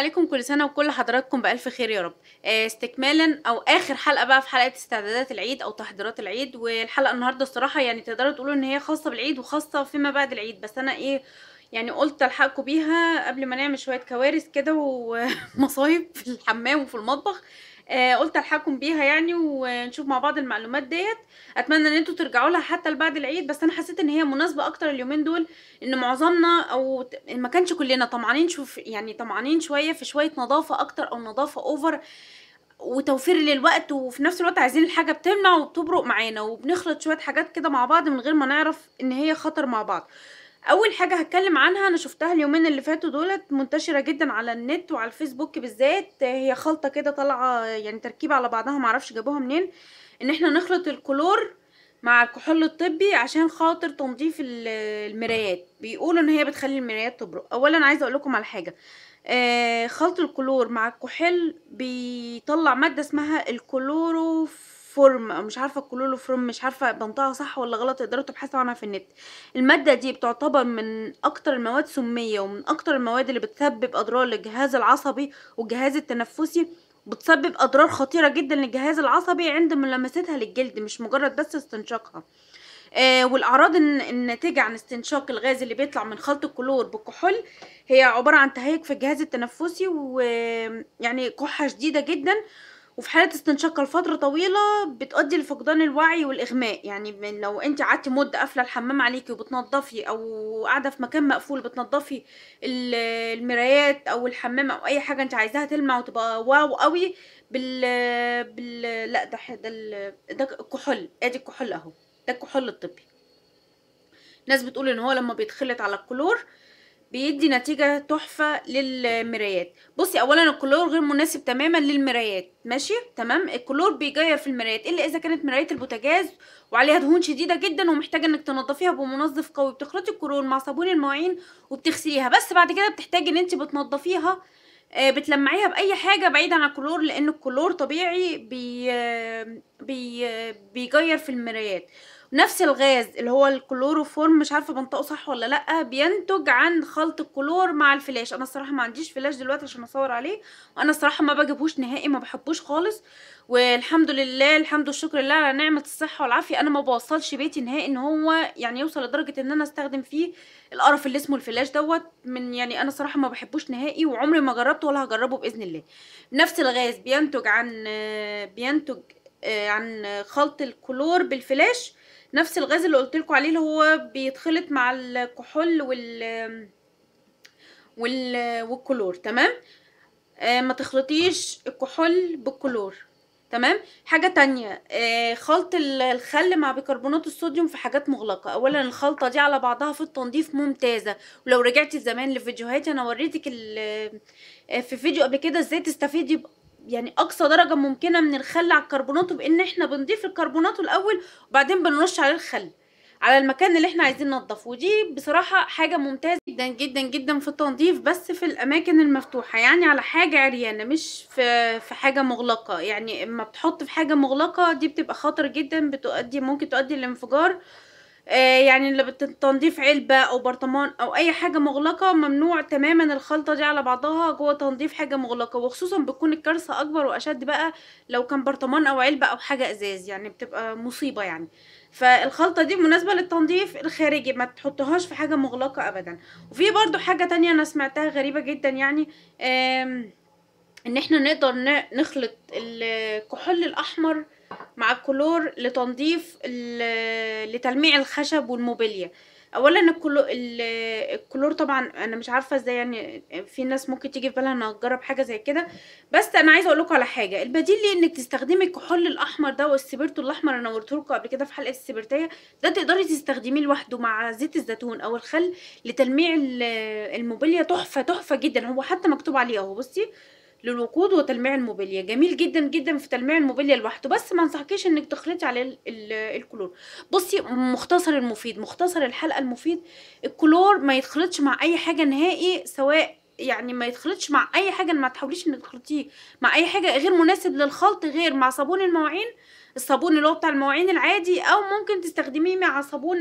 عليكم كل سنة وكل حضراتكم بألف خير يا رب آه، استكمالا أو آخر حلقة بقى في حلقة استعدادات العيد أو تحضيرات العيد والحلقة النهاردة الصراحة يعني تقدروا تقولوا إن هي خاصة بالعيد وخاصة فيما بعد العيد بس أنا إيه يعني قلت ألحقكم بيها قبل ما نعمل شوية كوارث كده ومصايب في الحمام وفي المطبخ آه، قلت الحقكم بيها يعني ونشوف مع بعض المعلومات ديت اتمنى ان انتوا ترجعوا لها حتى بعد العيد بس انا حسيت ان هي مناسبه اكتر اليومين دول ان معظمنا او ما كانش كلنا طمعانين شوف يعني طمعانين شويه في شويه نظافه اكتر او نظافه اوفر وتوفير للوقت وفي نفس الوقت عايزين الحاجه بتمنع وبتبرق معانا وبنخلط شويه حاجات كده مع بعض من غير ما نعرف ان هي خطر مع بعض اول حاجه هتكلم عنها انا شفتها اليومين اللي فاتوا دولت منتشره جدا على النت وعلى الفيسبوك بالذات هي خلطه كده طالعه يعني تركيبه على بعضها معرفش جابوها منين ان احنا نخلط الكلور مع الكحول الطبي عشان خاطر تنظيف المرايات بيقولوا ان هي بتخلي المرايات تبرق اولا عايزه اقول لكم على حاجه آه، خلط الكلور مع الكحول بيطلع ماده اسمها الكلوروف فورم مش عارفه فورم مش عارفه بنطقها صح ولا غلط تقدروا تبحثوا عنها في النت الماده دي بتعتبر من اكتر المواد سميه ومن اكتر المواد اللي بتسبب اضرار للجهاز العصبي والجهاز التنفسي بتسبب اضرار خطيره جدا للجهاز العصبي عند ملامستها للجلد مش مجرد بس استنشاقها آه والاعراض الناتجه عن استنشاق الغاز اللي بيطلع من خلط الكلور بالكحول هي عباره عن تهيج في الجهاز التنفسي ويعني كحه شديده جدا وفي حالة استنشاق لفترة طويلة بتؤدي لفقدان الوعي والإغماء يعني لو انت قعدتي مدة قافلة الحمام عليكي وبتنضفي أو قاعدة في مكان مقفول بتنضفي المرايات أو الحمام أو أي حاجة انت عايزاها تلمع وتبقى واو قوي بال بال لا ده ده ده الكحول ادي الكحول اهو ده الكحول الطبي ناس بتقول ان هو لما بيتخلط على الكلور بيدي نتيجة تحفة للمرايات بصي اولا الكلور غير مناسب تماما للمرايات ماشي تمام الكلور بيجير في المرايات الا اذا كانت مراية البوتاجاز وعليها دهون شديدة جدا ومحتاجة انك تنضفيها بمنظف قوي بتخلطي الكلور مع صابون المواعين وبتغسليها بس بعد كده بتحتاجي ان انت بتنضفيها آه، بتلمعيها باي حاجه بعيدة عن الكلور لان الكلور طبيعي بي آه، بي آه، بيجير في المرايات نفس الغاز اللي هو الكلوروفورم مش عارفه بنطقه صح ولا لا بينتج عن خلط الكلور مع الفلاش انا الصراحه ما عنديش فلاش دلوقتي عشان اصور عليه وانا الصراحه ما بجيبهوش نهائي ما بحبوش خالص والحمد لله الحمد والشكر لله على نعمه الصحه والعافيه انا ما بوصلش بيتي نهائي ان هو يعني يوصل لدرجه ان انا استخدم فيه القرف اللي اسمه الفلاش دوت من يعني انا صراحه ما بحبوش نهائي وعمري ما جربته ولا هجربه باذن الله نفس الغاز بينتج عن بينتج آه، عن خلط الكلور بالفلاش نفس الغاز اللي قلت لكم عليه اللي هو بيتخلط مع الكحول وال وال والكلور تمام آه ما تخلطيش الكحول بالكلور تمام حاجة تانية آه خلط الخل مع بيكربونات الصوديوم في حاجات مغلقة اولا الخلطة دي على بعضها في التنظيف ممتازة ولو رجعتي زمان لفيديوهاتي انا وريتك آه، في فيديو قبل كده ازاي تستفيدي يعني اقصى درجه ممكنه من الخل على الكربوناتو بان احنا بنضيف الكربوناتو الاول وبعدين بنرش عليه الخل على المكان اللي احنا عايزين ننضفه ودي بصراحه حاجه ممتازه جدا جدا جدا في التنظيف بس في الاماكن المفتوحه يعني على حاجه عريانه مش في في حاجه مغلقه يعني اما بتحط في حاجه مغلقه دي بتبقى خطر جدا بتؤدي ممكن تؤدي للانفجار آه، يعني اللي بتنضيف علبة او برطمان او اي حاجة مغلقة ممنوع تماما الخلطة دي على بعضها جوه تنظيف حاجة مغلقة وخصوصا بتكون الكارثة اكبر واشد بقى لو كان برطمان او علبة او حاجة ازاز يعني بتبقى مصيبة يعني فالخلطة دي مناسبة للتنظيف الخارجي ما تحطهاش في حاجة مغلقة ابدا وفي برضو حاجة تانية انا سمعتها غريبة جدا يعني ان احنا نقدر نخلط الكحول الاحمر مع الكلور لتنظيف لتلميع الخشب والموبيليا اولا الكلور طبعا انا مش عارفه ازاي يعني في ناس ممكن تيجي في بالها انها تجرب حاجه زي كده بس انا عايزه اقول لكم على حاجه البديل ليه انك تستخدمي الكحول الاحمر ده والسبرتو الاحمر انا نورته لكم قبل كده في حلقه السبرتيه ده تقدري تستخدميه لوحده مع زيت الزيتون او الخل لتلميع الموبيليا تحفه تحفه جدا هو حتى مكتوب عليه اهو بصي للوقود وتلميع الموبيليا جميل جدا جدا في تلميع الموبيليا لوحده بس ما انصحكيش انك تخلطي عليه الكلور بصي مختصر المفيد مختصر الحلقه المفيد الكلور ما يتخلطش مع اي حاجه نهائي سواء يعني ما يتخلطش مع اي حاجه ما تحاوليش انك تخلطيه مع اي حاجه غير مناسب للخلط غير مع صابون المواعين الصابون اللي هو بتاع المواعين العادي او ممكن تستخدميه مع صابون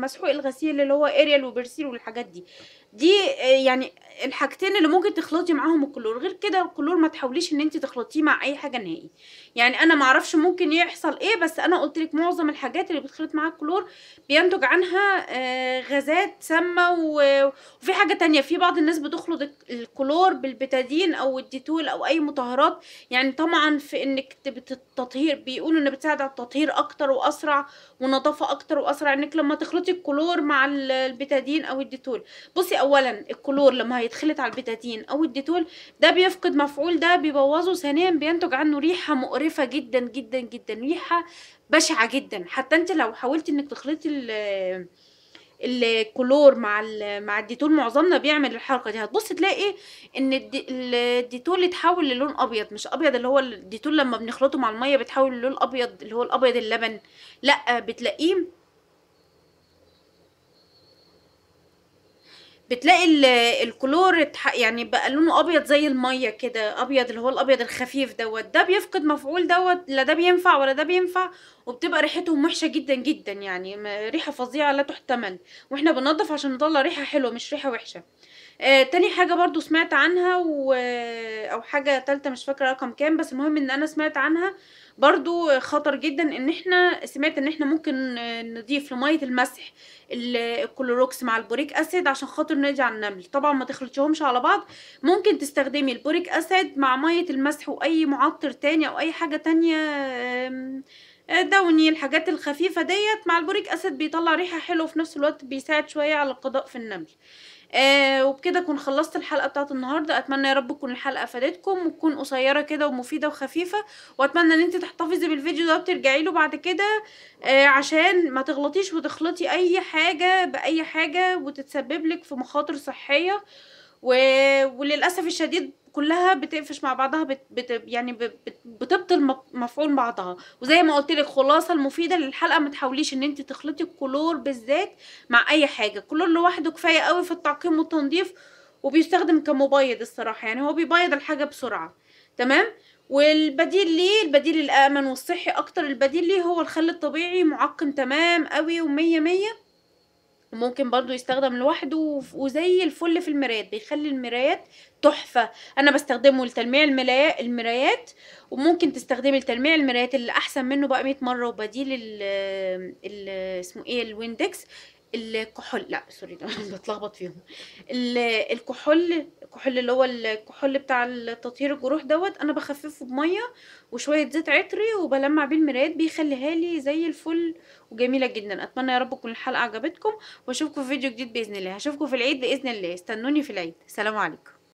مسحوق الغسيل اللي هو اريال وبرسيل والحاجات دي دي آه، يعني الحاجتين اللي ممكن تخلطي معاهم الكلور غير كده الكلور ما تحاوليش ان انت تخلطيه مع اي حاجه نهائي يعني انا ما اعرفش ممكن يحصل ايه بس انا قلت لك معظم الحاجات اللي بتخلط معاها الكلور بينتج عنها آه، غازات سامه وفي حاجه تانية في بعض الناس بتخلط الكلور بالبتادين او الديتول او اي مطهرات يعني طبعا في انك التطهير بيقولوا ان بتساعد على التطهير اكتر واسرع ونظافه اكتر واسرع انك لما تخلطي الكلور مع البتادين او الديتول بصي اولا الكلور لما هيتخلط على البتادين او الديتول ده بيفقد مفعول ده بيبوظه ثانيا بينتج عنه ريحه مقرفه جدا جدا جدا ريحه بشعه جدا حتى انت لو حاولتي انك تخلطي الكلور مع مع الديتول معظمنا بيعمل الحركه دي هتبص تلاقي إيه؟ ان الديتول اتحول للون ابيض مش ابيض اللي هو الديتول لما بنخلطه مع الميه بتحول للون ابيض اللي هو الابيض اللبن لا بتلاقيه بتلاقي الكلور يعني بقى لونه ابيض زي الميه كده ابيض اللي هو الابيض الخفيف دوت ده بيفقد مفعول دوت لا ده بينفع ولا ده بينفع وبتبقى ريحتهم وحشه جدا جدا يعني ريحه فظيعه لا تحتمل واحنا بننضف عشان نطلع ريحه حلوه مش ريحه وحشه آه، تاني حاجة برضو سمعت عنها و... او حاجة تالتة مش فاكرة رقم كام بس المهم ان انا سمعت عنها برضو خطر جدا ان احنا سمعت ان احنا ممكن نضيف لمية المسح الكلوروكس مع البوريك اسيد عشان خاطر نرجع النمل طبعا ما تخلطيهمش على بعض ممكن تستخدمي البوريك اسيد مع مية المسح واي معطر تاني او اي حاجة تانية آه، دوني الحاجات الخفيفة ديت مع البوريك اسيد بيطلع ريحة حلوة في نفس الوقت بيساعد شوية على القضاء في النمل آه وبكده اكون خلصت الحلقه بتاعت النهارده اتمنى يا رب تكون الحلقه فادتكم وتكون قصيره كده ومفيده وخفيفه واتمنى ان انت تحتفظي بالفيديو ده وترجعي له بعد كده آه عشان ما تغلطيش وتخلطي اي حاجه باي حاجه وتتسبب لك في مخاطر صحيه آه و... وللاسف الشديد كلها بتقفش مع بعضها بت... بت... يعني بت... بتبطل مفعول بعضها وزي ما قلت لك خلاصه المفيده للحلقه ما تحاوليش ان انت تخلطي الكلور بالذات مع اي حاجه الكلور لوحده كفايه قوي في التعقيم والتنظيف وبيستخدم كمبيض الصراحه يعني هو بيبيض الحاجه بسرعه تمام والبديل ليه البديل الامن والصحي اكتر البديل ليه هو الخل الطبيعي معقم تمام قوي ومية مية وممكن برضو يستخدم لوحده وزي الفل في المرايات بيخلي المرايات تحفة انا بستخدمه لتلميع المرايات وممكن تستخدمي لتلميع المرايات اللي احسن منه بقى 100 مرة وبديل ال اسمه ايه الويندكس الكحول لا سوري بتلخبط فيهم الكحول الكحول اللي هو الكحول بتاع تطهير الجروح دوت انا بخففه بميه وشويه زيت عطري وبلمع بيه المرايات بيخليها لي زي الفل وجميله جدا اتمنى يا رب تكون الحلقه عجبتكم واشوفكم في فيديو جديد باذن الله هشوفكم في العيد باذن الله استنوني في العيد سلام عليكم